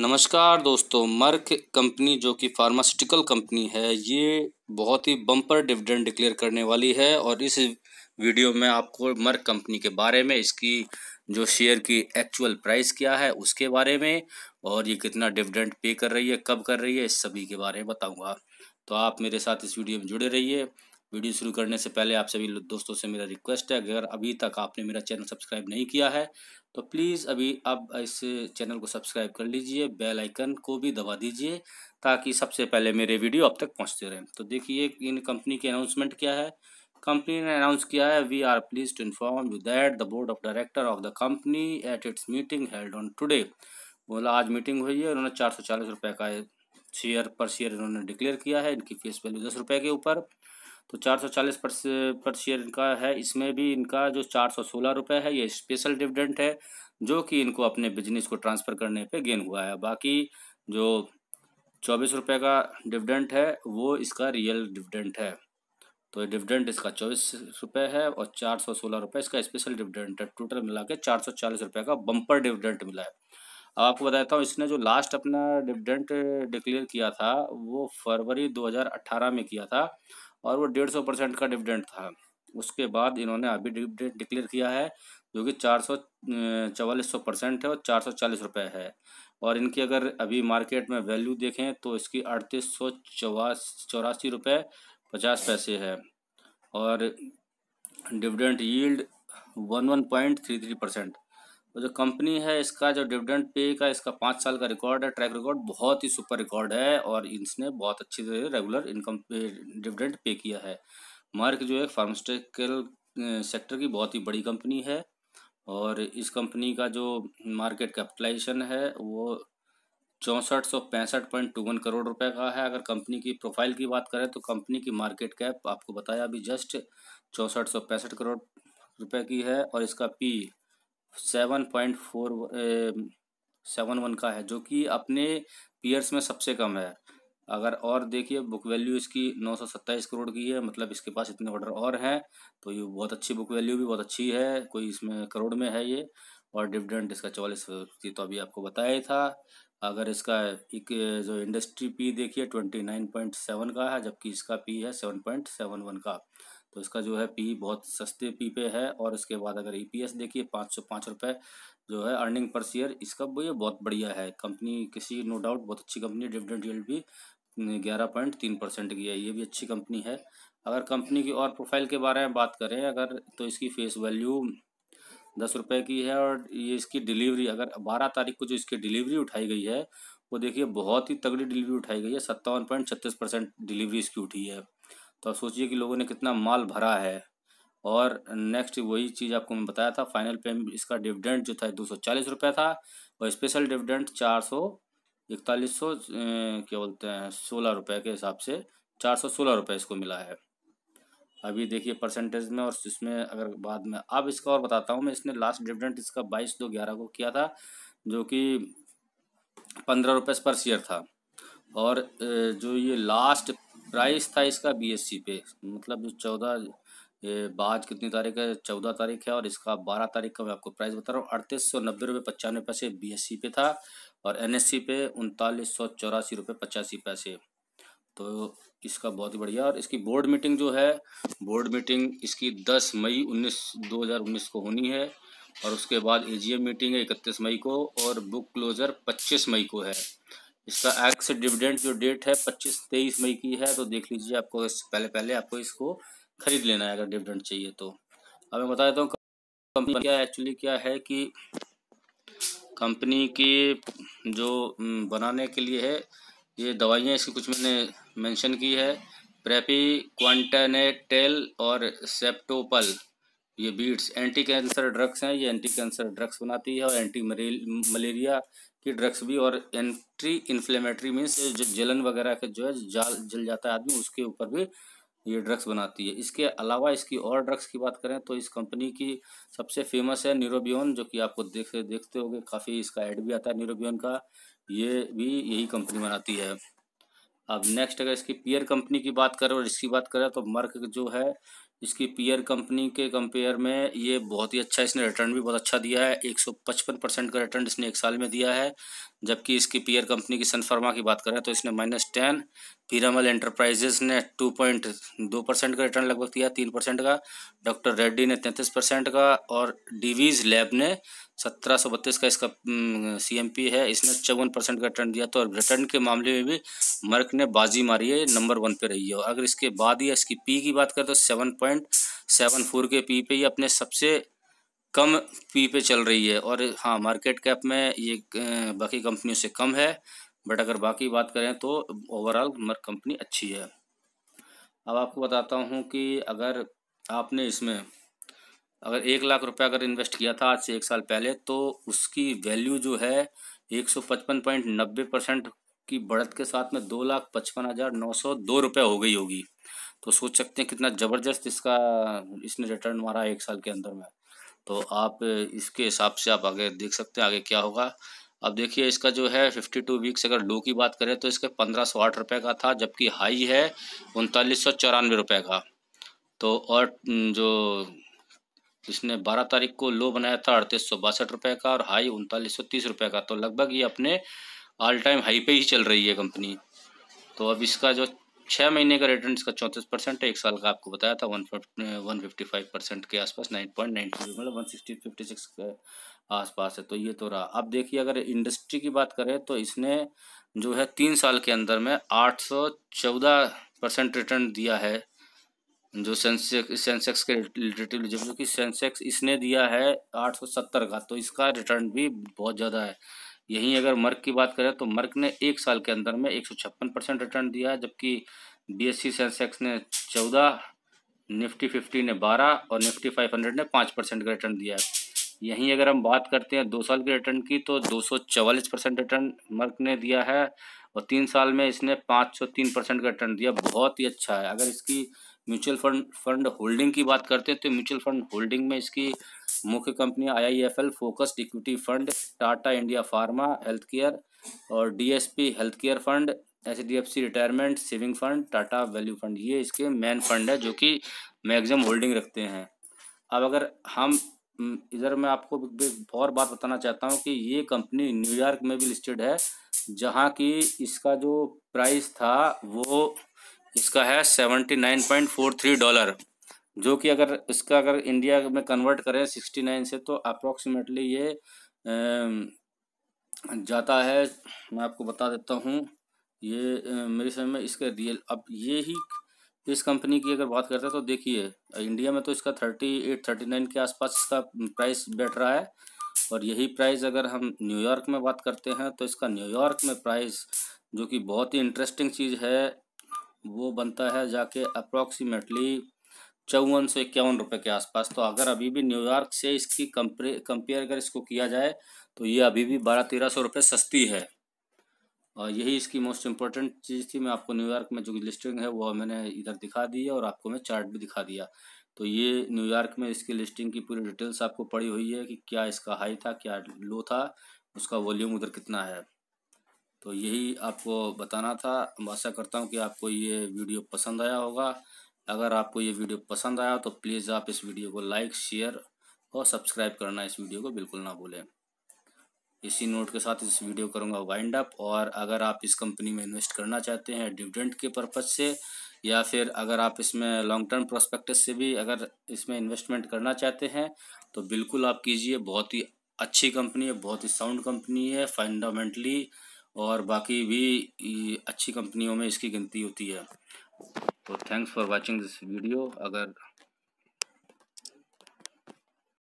नमस्कार दोस्तों merc company जो कि फार्मास्यूटिकल कंपनी है ये बहुत ही बम्पर डिविडेंड डिक्लेयर करने वाली है और इस वीडियो में आपको मर्क कंपनी के बारे में इसकी जो शेयर की एक्चुअल प्राइस क्या है उसके बारे में और ये कितना डिविडेंड पे कर रही है कब कर रही है इस सभी के बारे में बताऊंगा तो आप मेरे साथ इस वीडियो में जुड़े रहिए वीडियो शुरू करने से पहले आप सभी दोस्तों से मेरा रिक्वेस्ट है अगर अभी तक आपने मेरा चैनल सब्सक्राइब नहीं किया है तो प्लीज़ अभी अब इस चैनल को सब्सक्राइब कर लीजिए बेल आइकन को भी दबा दीजिए ताकि सबसे पहले मेरे वीडियो आप तक पहुँचते रहें तो देखिए इन कंपनी के अनाउंसमेंट क्या है कंपनी ने अनाउंस किया है we are please to inform you that the board of director of the company at its meeting held on today बोला आज मीटिंग हुई है उन्होंने चार सौ चालीस रुपये का शेयर पर शेयर इन्होंने डिक्लेयर किया है इनकी फेस वैल्यू दस रुपये के ऊपर तो चार सौ चालीस पर शेयर इनका है इसमें भी इनका जो चार सौ सोलह रुपये है ये स्पेशल डिविडेंट है जो कि इनको अपने बिजनेस को ट्रांसफ़र करने पे गेन हुआ है बाकी जो चौबीस रुपये का डिविडेंट है वो इसका रियल डिविडेंट है तो डिविडेंट इसका चौबीस रुपये है और चार सौ सोलह रुपये इसका स्पेशल डिविडेंट है टोटल मिला के चार सौ चालीस रुपये का बम्पर डिविडेंट मिला है अब आपको बताता हूँ इसने जो लास्ट अपना डिविडेंट डिक्लेयर किया था वो फरवरी दो हज़ार में किया था और वो डेढ़ सौ परसेंट का डिविडेंड था उसके बाद इन्होंने अभी डिविडेंड डिक्लेयर किया है जो कि चार सौ चवालीस सौ परसेंट है और चार सौ चालीस रुपये है और इनकी अगर अभी मार्केट में वैल्यू देखें तो इसकी अड़तीस सौ चौवास चौरासी रुपये पचास पैसे है और dividend yield one one point three three percent जो कंपनी है इसका जो डिविडेंड पे का इसका पाँच साल का रिकॉर्ड है ट्रैक रिकॉर्ड बहुत ही सुपर रिकॉर्ड है और इसने बहुत अच्छी तरह रेगुलर इनकम पे डिविडेंड पे किया है मार्क जो है फार्मास्यूटिकल सेक्टर की बहुत ही बड़ी कंपनी है और इस कंपनी का जो मार्केट कैपिटलाइजेशन है वो चौंसठ सौ पैंसठ पॉइंट टू वन करोड़ रुपए का है अगर कंपनी की प्रोफाइल की बात करें तो कंपनी की मार्केट कैप आपको बताया अभी जस्ट चौंसठ सौ पैंसठ करोड़ रुपए की है और इसका P seven point four seven one का है जो कि अपने पीयर्स में सबसे कम है अगर और देखिए बुक वैल्यू इसकी नौ सौ सत्ताईस करोड़ की है मतलब इसके पास इतने ऑर्डर और हैं तो ये बहुत अच्छी बुक वैल्यू भी बहुत अच्छी है कोई इसमें करोड़ में है ये और डिविडेंड इसका चौवालीस तो अभी आपको बताया था अगर इसका एक जो इंडस्ट्री पी देखिए ट्वेंटी नाइन पॉइंट सेवन का है जबकि इसका पी है सेवन पॉइंट सेवन वन का तो इसका जो है पी बहुत सस्ते पी पे है और इसके बाद अगर ई पी एस देखिए पाँच सौ पाँच रुपये जो है अर्निंग पर शेयर इसका ये बहुत बढ़िया है कंपनी किसी नो डाउट बहुत अच्छी कंपनी डिविडेंड यील्ड भी ग्यारह पॉइंट तीन परसेंट की है ये भी अच्छी कंपनी है अगर कंपनी की और प्रोफाइल के बारे में बात करें अगर तो इसकी फेस वैल्यू दस रुपये की है और ये इसकी डिलीवरी अगर बारह तारीख को जो इसकी डिलीवरी उठाई गई है वो देखिए बहुत ही तगड़ी डिलीवरी उठाई गई है सत्तावन पॉइंट छत्तीस परसेंट डिलीवरी इसकी उठी है तो आप सोचिए कि लोगों ने कितना माल भरा है और नेक्स्ट वही चीज़ आपको मैं बताया था फाइनल पेमेंट इसका डिविडेंट जो था दो सौ चालीस रुपये था और स्पेशल डिविडेंट चार सौ इकतालीस सौ क्या बोलते हैं सोलह रुपये के हिसाब से चार सौ सोलह रुपये इसको मिला है अभी देखिए परसेंटेज में और इसमें अगर बाद में अब इसका और बताता हूँ मैं इसने लास्ट डिविडेंट इसका बाईस दो ग्यारह को किया था जो कि पंद्रह रुपये पर शेयर था और जो ये लास्ट प्राइस था इसका बीएससी e पे मतलब जो चौदह बाज कितनी तारीख है चौदह तारीख है और इसका बारह तारीख का मैं आपको प्राइस बता रहा हूँ अड़तीस सौ नब्बे रुपये पचानवे पैसे बी e पे था और एनएससी e पे उनतालीस सौ चौरासी रुपये पचासी पैसे तो इसका बहुत ही बढ़िया और इसकी बोर्ड मीटिंग जो है बोर्ड मीटिंग इसकी 10 मई 19 2019 को होनी है और उसके बाद एजीएम मीटिंग है इकतीस मई को और बुक क्लोजर 25 मई को है इसका एक्स डिविडेंड जो डेट है 25 तेईस मई की है तो देख लीजिए आपको पहले पहले आपको इसको खरीद लेना है अगर डिविडेंड चाहिए तो अब मैं बता देता हूँ कंपनी क्या एक्चुअली क्या है कि कंपनी के जो बनाने के लिए है ये दवाइयाँ इसकी कुछ मैंने मेंशन की है प्रेपी क्वान्टनेटेल और सेप्टोपल ये बीट्स एंटी कैंसर ड्रग्स हैं ये एंटी कैंसर ड्रग्स बनाती है और एंटी मलेरिया की ड्रग्स भी और एंटी इन्फ्लेमेटरी मीन्स जो जलन वगैरह के जो है जाल जल जाता है आदमी उसके ऊपर भी ये ड्रग्स बनाती है इसके अलावा इसकी और ड्रग्स की बात करें तो इस कंपनी की सबसे फेमस है न्यूरोबियन जो कि आपको देख देखते होगे काफ़ी इसका एड भी आता है न्यूरोबियन का ये भी यही कंपनी बनाती है अब नेक्स्ट अगर इसकी पियर कंपनी की बात करें और इसकी बात करें तो मर्क जो है इसकी पियर कंपनी के कंपेयर में ये बहुत ही अच्छा इसने रिटर्न भी बहुत अच्छा दिया है 155 परसेंट का रिटर्न इसने एक साल में दिया है जबकि इसकी पीयर कंपनी की सनफर्मा की बात करें तो इसने माइनस टेन पीरामल एंटरप्राइजेस ने टू पॉइंट दो परसेंट का रिटर्न लगभग दिया तीन परसेंट का डॉक्टर रेड्डी ने तैंतीस परसेंट का और डीवीज लैब ने सत्रह सौ बत्तीस का इसका सीएमपी हम्म, है इसने चौवन परसेंट का रिटर्न दिया तो रिटर्न के मामले में भी मर्क ने बाजी मारी है नंबर वन पे रही है और अगर इसके बाद या इसकी पी की बात करें तो सेवन पॉइंट सेवन फोर के पी पे ही अपने सबसे कम पी पे चल रही है और हाँ मार्केट कैप में ये बाकी कंपनियों से कम है बट अगर बाकी बात करें तो ओवरऑल कंपनी अच्छी है अब आपको बताता हूँ कि अगर आपने इसमें अगर एक लाख रुपया अगर इन्वेस्ट किया था आज से एक साल पहले तो उसकी वैल्यू जो है एक सौ पचपन पॉइंट नब्बे परसेंट की बढ़त के साथ में दो लाख पचपन हज़ार नौ सौ दो रुपये हो गई होगी तो सोच सकते हैं कितना ज़बरदस्त इसका इसने रिटर्न मारा एक साल के अंदर में तो आप इसके हिसाब से आप आगे देख सकते हैं आगे क्या होगा अब देखिए इसका जो है 52 वीक्स अगर लो की बात करें तो इसका पंद्रह सौ आठ रुपये का था जबकि हाई है उनतालीस सौ चौरानवे रुपये का तो और जो इसने 12 तारीख को लो बनाया था अड़तीस सौ बासठ रुपये का और हाई उनतालीस सौ तीस रुपये का तो लगभग ये अपने ऑल टाइम हाई पे ही चल रही है कंपनी तो अब इसका जो छः महीने का रिटर्न इसका चौंतीस परसेंट है एक साल का आपको बताया था one one fifty five percent के आसपास नाइन पॉइंट नाइन मतलब वन सिक्सटी फिफ्टी सिक्स के आसपास है तो ये तो रहा अब देखिए अगर इंडस्ट्री की बात करें तो इसने जो है तीन साल के अंदर में आठ सौ चौदह परसेंट रिटर्न दिया है जो सेंसेक्स सेंसेक्स के रिलेटिव जब जो कि सेंसेक्स इसने दिया है आठ सौ सत्तर का तो इसका रिटर्न भी बहुत ज़्यादा है यहीं अगर मर्क की बात करें तो मर्क ने एक साल के अंदर में एक सौ छप्पन परसेंट रिटर्न दिया जबकि बी एस सी सेंसेक्स ने चौदह निफ्टी फिफ्टी ने बारह और निफ्टी फाइव हंड्रेड ने पाँच परसेंट का रिटर्न दिया है यहीं अगर हम बात करते हैं दो साल के रिटर्न की तो दो सौ चवालीस परसेंट रिटर्न मर्क ने दिया है और तीन साल में इसने पाँच सौ तीन परसेंट का रिटर्न दिया बहुत ही अच्छा है अगर इसकी म्यूचुअल फंड फंड होल्डिंग की बात करते हैं तो म्यूचुअल फंड होल्डिंग में इसकी मुख्य कंपनियां IIFL focused equity fund Tata India pharma health care और DSP health care fund H D F C retirement saving fund Tata value fund ये इसके मेन फंड है जो कि मैक्सिमम होल्डिंग रखते हैं अब अगर हम इधर मैं आपको और बात बताना चाहता हूँ कि ये कंपनी न्यूयॉर्क में भी लिस्टेड है जहाँ की इसका जो प्राइस था वो इसका है seventy nine point four three dollar जो कि अगर इसका अगर इंडिया में कन्वर्ट करें सिक्सटी नाइन से तो अप्रोक्सीमेटली ये जाता है मैं आपको बता देता हूँ ये मेरे समय में इसका रियल अब ये ही इस कंपनी की अगर बात करते हैं तो देखिए इंडिया में तो इसका थर्टी एट थर्टी नाइन के आसपास इसका प्राइस बैठ रहा है और यही प्राइस अगर हम न्यूयॉर्क में बात करते हैं तो इसका न्यूयॉर्क में प्राइस जो कि बहुत ही इंटरेस्टिंग चीज़ है वो बनता है जाके अप्रोक्सीमेटली चौवन सौ इक्यावन रुपये के आसपास तो अगर अभी भी न्यूयॉर्क से इसकी कंपेयर अगर इसको किया जाए तो ये अभी भी बारह तेरह सौ रुपये सस्ती है और यही इसकी मोस्ट इम्पोर्टेंट चीज़ थी मैं आपको न्यूयॉर्क में जो लिस्टिंग है वो मैंने इधर दिखा दी है और आपको मैं चार्ट भी दिखा दिया तो ये न्यूयॉर्क में इसकी लिस्टिंग की पूरी डिटेल्स आपको पड़ी हुई है कि क्या इसका हाई था क्या लो था उसका वॉल्यूम उधर कितना है तो यही आपको बताना था आशा करता हूँ कि आपको ये वीडियो पसंद आया होगा अगर आपको ये वीडियो पसंद आया तो प्लीज़ आप इस वीडियो को लाइक शेयर और सब्सक्राइब करना इस वीडियो को बिल्कुल ना भूलें इसी नोट के साथ इस वीडियो करूँगा वाइंड अप और अगर आप इस कंपनी में इन्वेस्ट करना चाहते हैं डिविडेंट के पर्पज़ से या फिर अगर आप इसमें लॉन्ग टर्म प्रोस्पेक्टस से भी अगर इसमें इन्वेस्टमेंट करना चाहते हैं तो बिल्कुल आप कीजिए बहुत ही अच्छी कंपनी है बहुत ही साउंड कंपनी है फंडामेंटली और बाकी भी अच्छी कंपनियों में इसकी गिनती होती है तो thanks for watching this video अगर